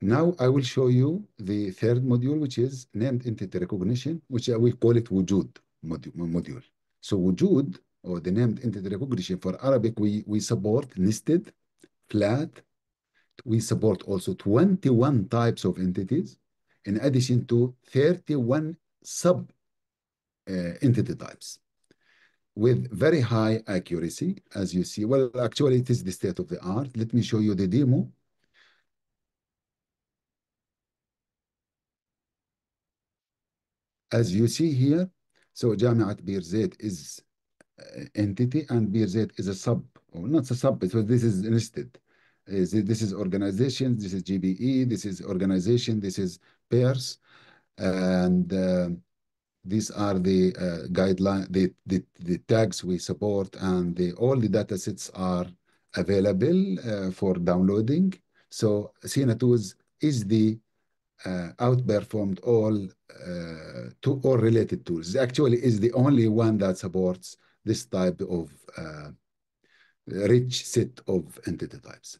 Now I will show you the third module, which is named entity recognition, which we call it Wujud module. So Wujud, or the named entity recognition for Arabic, we, we support nested, flat. We support also 21 types of entities, in addition to 31 sub uh, entity types with very high accuracy, as you see. Well, actually, it is the state of the art. Let me show you the demo As you see here, so Jamiat Bir Zayt is entity and Bir Zayt is a sub, or not a sub, so this is listed. Is uh, this is organization, this is GBE, this is organization, this is pairs, and uh, these are the uh, guideline, the, the, the tags we support, and the, all the data sets are available uh, for downloading. So CNA tools is the uh, outperformed all uh, uh, to all related tools. Actually, is the only one that supports this type of uh, rich set of entity types.